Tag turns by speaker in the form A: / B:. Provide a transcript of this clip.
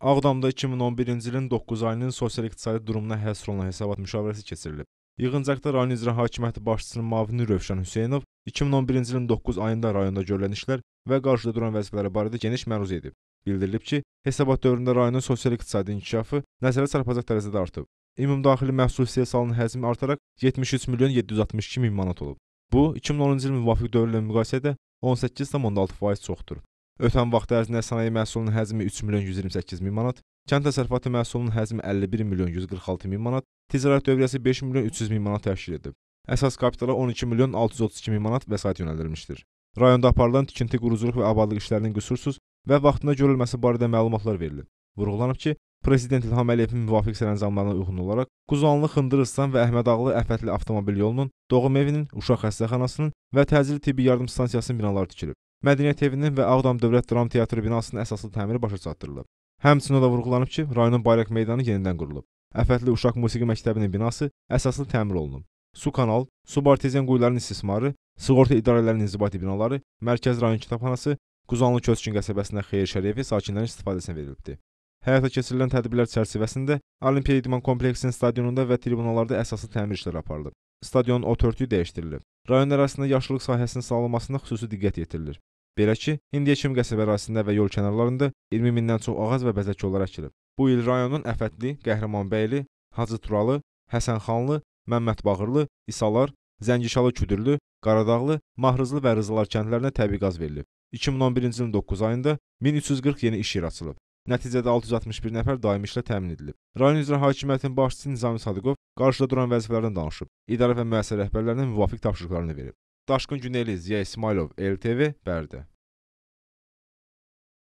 A: Ağdamda 2011-ci ilin 9 ayının sosial-iqtisadi durumuna həsr olunan hesabat müşavirəsi keçirilib. Yığıncaqda rayon icra hakimiyyəti başçısının müavini Rövşən Hüseynov 2011-ci ilin 9 ayında rayonda görülən işlər və qarşıda duran vəzifələri barədə geniş məruzə edib. Bildirilib ki, hesabat dövründə rayonun sosial-iqtisadi inkişafı nəzərə çarpacaq dərəcədə artıb. Ümumdaxili məhsul istehsalının həcmi artaraq 73 milyon 762 min manat olub. Bu 2010-cu il müvafiq dövrlə müqayisədə 18,6% çoxdur. Ötən vaxt ərzində sənaye məhsulunun həcmi 3 milyon 128 min manat, kənd təsərrüfatı məhsulunun həcmi 51 milyon 146 min manat, ticarət dövriyyəsi 5 milyon 300 min manat təşkil edib. Əsas kapitala 12 milyon 632 min manat vəsait yönəldilmişdir. Rayonda aparılan tikinti, quruculuq və abadlıq işlərinin qüsursuz və vaxtında görülməsi barədə məlumatlar verilib. Vurğulanıb ki, Prezident İlham Əliyevin müvafiq sərəncamlarına uyğun olaraq Quzanlı Xındırıstan və Əhmədağlı Əfətli avtomobil yolunun, Doğum evinin, Uşaq xəstəxanasının və təcili tibbi yardım stansiyasının binaları tikilib. Mədəniyyət evinin və Ağdam Dövlət Dram Teatrı binasının əsaslı təmiri başa çatdırılıb. Həmçinin o da vurğulanıb ki, rayonun bayraq meydanı yenidən qurulub. Əfətli Uşaq Musiqi Məktəbinin binası əsaslı təmir olunub. Su kanal, su bartezyan quyularının istismarı, sığorta idarələrinin inzibati binaları, Mərkəz rayon kitabxanası, Quzanlı Köçkün qəsəbəsində Xeyir Şəriyevi sakinlərin istifadəsinə verilibdi. Həyata keçirilən tədbirlər çərçivəsində Olimpiya İdman kompleksinin stadionunda və tribunalarda əsaslı təmir işləri aparılıb. Stadionun o törtüyü dəyişdirilib. Rayon ərazisində yaşıllıq sahəsinin sağlanmasına xüsusi diqqət yetirilir. Belə ki, indiyəkim qəsəbə ərazisində və yol kənarlarında 20 mindən çox ağac və bəzək yolları əkilib. Bu il rayonun Əfətli, Qəhrəmanbəyli, Hacı Turalı, Həsənxanlı, Məmmədbağırlı, İsalar, Zəngişalı Küdürlü, Qaradağlı, Mahrızlı və Rızılar kəndlərinə təbii qaz verilib. 2011-ci ilin 9 ayında 1340 yeni iş yeri açılıb. Nəticədə 661 nəfər daimi işlə təmin edilib. Rayon üzrə hakimiyyətin başçısı Nizami Sadıqov qarşıda duran vəzifələrdən danışıb, idarə və müəssisə rəhbərlərinə müvafiq tapşırıqlarını verib. Daşqın Güneliz, İya İsmayılov, LTV, Bərdə.